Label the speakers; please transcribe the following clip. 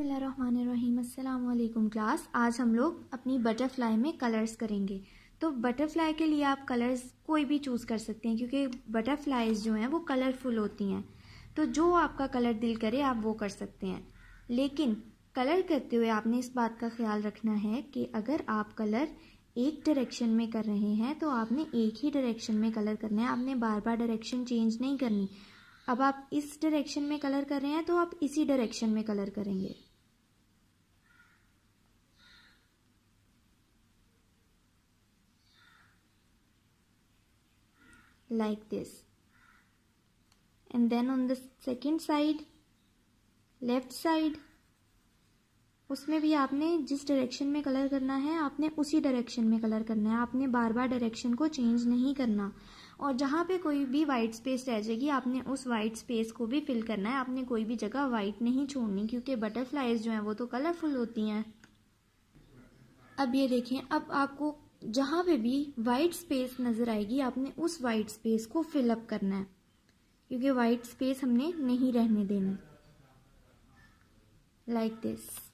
Speaker 1: बिसमीम अल्लाम क्लास आज हम लोग अपनी बटरफ्लाई में कलर्स करेंगे तो बटरफ्लाई के लिए आप कलर्स कोई भी चूज़ कर सकते हैं क्योंकि बटरफ्लाइज जो हैं वो कलरफुल होती हैं तो जो आपका कलर दिल करे आप वो कर सकते हैं लेकिन कलर करते हुए आपने इस बात का ख्याल रखना है कि अगर आप कलर एक डायरेक्शन में कर रहे हैं तो आपने एक ही डायरेक्शन में कलर करना है आपने बार बार डायरेक्शन चेंज नहीं करनी अब आप इस डायरेक्शन में कलर कर रहे हैं तो आप इसी डायरेक्शन में कलर करेंगे like this and then on the second side left side उसमें भी आपने जिस डायरेक्शन में कलर करना है आपने उसी डायरेक्शन में कलर करना है आपने बार बार डायरेक्शन को चेंज नहीं करना और जहाँ पे कोई भी वाइट स्पेस रह जाएगी आपने उस वाइट स्पेस को भी फिल करना है आपने कोई भी जगह वाइट नहीं छोड़नी क्योंकि बटरफ्लाइज जो हैं वो तो कलरफुल होती हैं अब ये देखें अब आपको जहां पे भी वाइट स्पेस नज़र आएगी आपने उस वाइट स्पेस को फिलअप करना है क्योंकि वाइट स्पेस हमने नहीं रहने देना लाइक like दिस